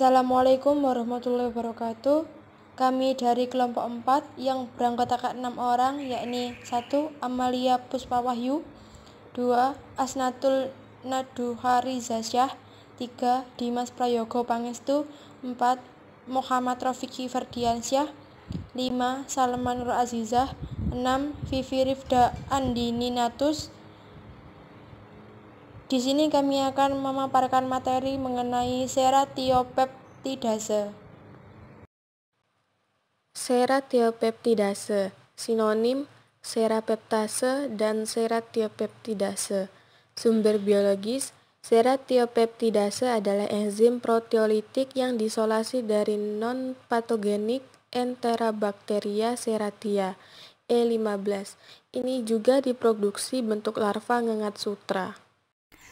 Assalamualaikum warahmatullahi wabarakatuh. Kami dari kelompok 4 yang beranggotakan 6 orang yakni 1. Amalia Puspa Wahyu, 2. Asnatul Naduha Rizasyah, 3. Dimas Prayogo Pangestu, 4. Muhammad Rafiki Ferdiansyah, 5. Salman Nur Azizah, 6. Vivi Rifda Andini Natus, di sini kami akan memaparkan materi mengenai seratiopep peptidase. Seratiopeptidase sinonim serapeptase dan seratiopeptidase. Sumber biologis Seratiopeptidase adalah enzim proteolitik yang disolasi dari non-patogenik Enterobacteria seratia E15. Ini juga diproduksi bentuk larva ngengat sutra.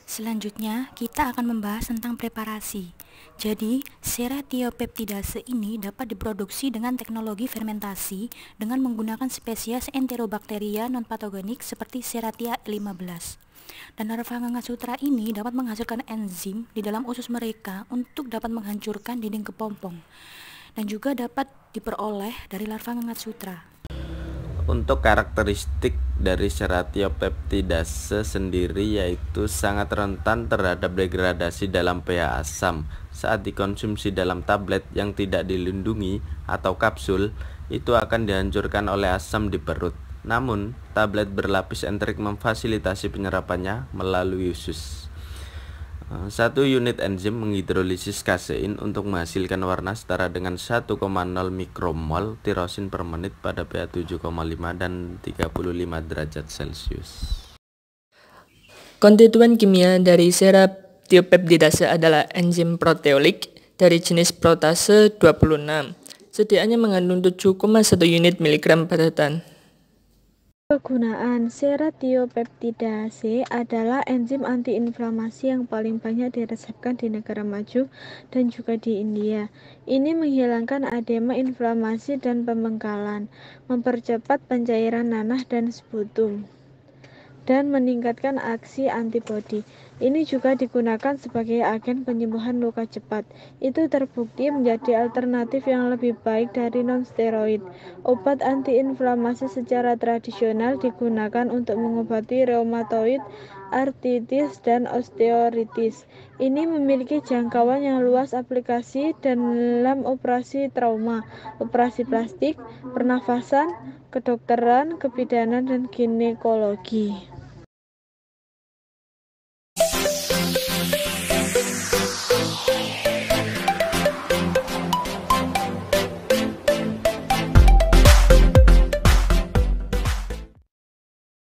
Selanjutnya, kita akan membahas tentang preparasi. Jadi, seratiopeptidase ini dapat diproduksi dengan teknologi fermentasi dengan menggunakan spesies enterobakteria nonpatogenik seperti Seratia 15. Dan Narvanganga Sutra ini dapat menghasilkan enzim di dalam usus mereka untuk dapat menghancurkan dinding kepompong dan juga dapat diperoleh dari larva ngangat sutra. Untuk karakteristik dari seratiopeptidase sendiri yaitu sangat rentan terhadap degradasi dalam pH asam saat dikonsumsi dalam tablet yang tidak dilindungi atau kapsul itu akan dihancurkan oleh asam di perut. Namun, tablet berlapis enterik memfasilitasi penyerapannya melalui usus. Eh, satu unit enzim menghidrolisis kasein untuk menghasilkan warna setara dengan 1,0 mikromol tirosin per menit pada pH 7,5 dan 35 derajat Celcius. Konstituen kimia dari serap Tiopeptidase adalah enzim proteolik dari jenis protase 26. Sedianya mengandung 7,1 unit miligram padatan. Kegunaan seratiopeptidase adalah enzim antiinflamasi yang paling banyak diresepkan di negara maju dan juga di India. Ini menghilangkan edema, inflamasi, dan pembengkalan, mempercepat pencairan nanah dan sputum, dan meningkatkan aksi antibodi. Ini juga digunakan sebagai agen penyembuhan luka cepat. Itu terbukti menjadi alternatif yang lebih baik dari nonsteroid. Obat antiinflamasi secara tradisional digunakan untuk mengobati reumatoid, artritis, dan osteoritis. Ini memiliki jangkauan yang luas aplikasi dalam operasi trauma, operasi plastik, pernafasan, kedokteran, kebidanan, dan ginekologi.